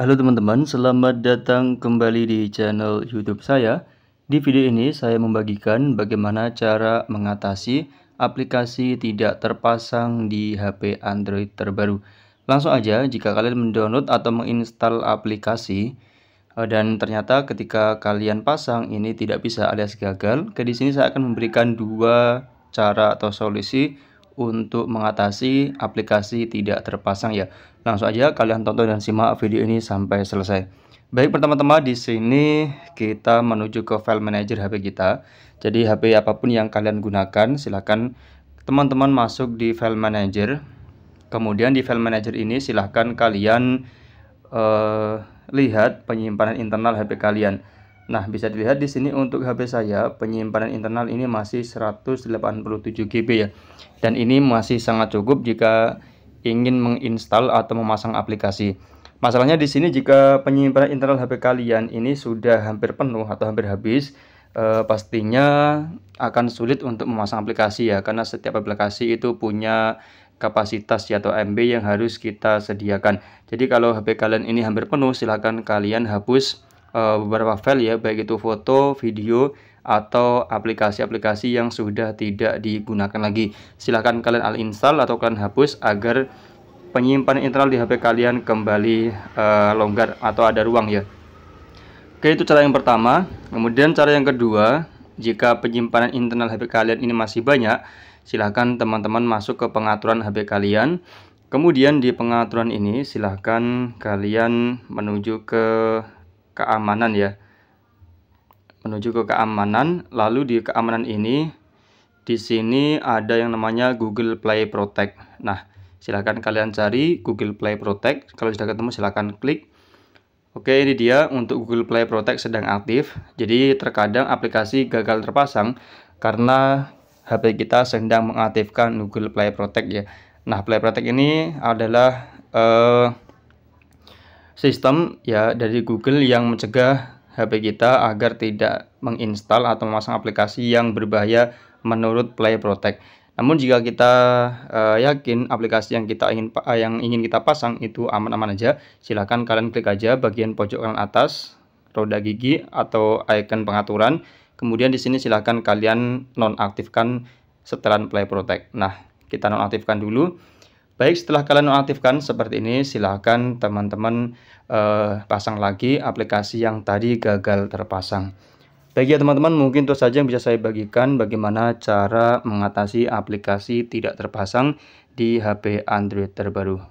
Halo teman-teman, selamat datang kembali di channel YouTube saya. Di video ini saya membagikan bagaimana cara mengatasi aplikasi tidak terpasang di HP Android terbaru. Langsung aja jika kalian mendownload atau menginstal aplikasi eh, dan ternyata ketika kalian pasang ini tidak bisa alias gagal. Ke di saya akan memberikan dua cara atau solusi untuk mengatasi aplikasi tidak terpasang ya. Langsung aja kalian tonton dan simak video ini sampai selesai. Baik, pertama-tama di sini kita menuju ke file manager HP kita. Jadi HP apapun yang kalian gunakan, silahkan teman-teman masuk di file manager. Kemudian di file manager ini silahkan kalian uh, lihat penyimpanan internal HP kalian. Nah, bisa dilihat di sini untuk HP saya penyimpanan internal ini masih 187 GB ya. Dan ini masih sangat cukup jika ingin menginstal atau memasang aplikasi. Masalahnya di sini jika penyimpanan internal HP kalian ini sudah hampir penuh atau hampir habis, eh, pastinya akan sulit untuk memasang aplikasi ya karena setiap aplikasi itu punya kapasitas ya, atau MB yang harus kita sediakan. Jadi kalau HP kalian ini hampir penuh, silahkan kalian hapus uh, beberapa file ya, baik itu foto, video, atau aplikasi-aplikasi yang sudah tidak digunakan lagi. Silahkan kalian uninstall atau kalian hapus agar penyimpanan internal di HP kalian kembali uh, longgar atau ada ruang ya. Oke, itu cara yang pertama. Kemudian cara yang kedua, jika penyimpanan internal HP kalian ini masih banyak, silahkan teman-teman masuk ke pengaturan HP kalian. Kemudian di pengaturan ini silahkan kalian menuju ke keamanan ya menuju ke keamanan lalu di keamanan ini di sini ada yang namanya Google Play Protect nah silahkan kalian cari Google Play Protect kalau sudah ketemu silahkan klik Oke ini dia untuk Google Play Protect sedang aktif jadi terkadang aplikasi gagal terpasang karena HP kita sedang mengaktifkan Google Play Protect ya Nah Play Protect ini adalah uh, sistem ya dari Google yang mencegah HP kita agar tidak menginstal atau memasang aplikasi yang berbahaya menurut Play Protect. Namun jika kita uh, yakin aplikasi yang kita ingin uh, yang ingin kita pasang itu aman-aman aja, silahkan kalian klik aja bagian pojok kanan atas roda gigi atau icon pengaturan. Kemudian di sini silahkan kalian nonaktifkan setelan Play Protect. Nah, kita nonaktifkan dulu. Baik, setelah kalian mengaktifkan seperti ini, silahkan teman-teman uh, pasang lagi aplikasi yang tadi gagal terpasang. Baik ya teman-teman, mungkin itu saja yang bisa saya bagikan bagaimana cara mengatasi aplikasi tidak terpasang di HP Android terbaru.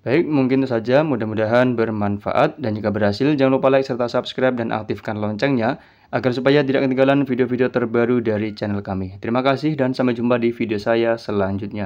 Baik, mungkin itu saja. Mudah-mudahan bermanfaat dan jika berhasil, jangan lupa like serta subscribe dan aktifkan loncengnya agar supaya tidak ketinggalan video-video terbaru dari channel kami. Terima kasih dan sampai jumpa di video saya selanjutnya.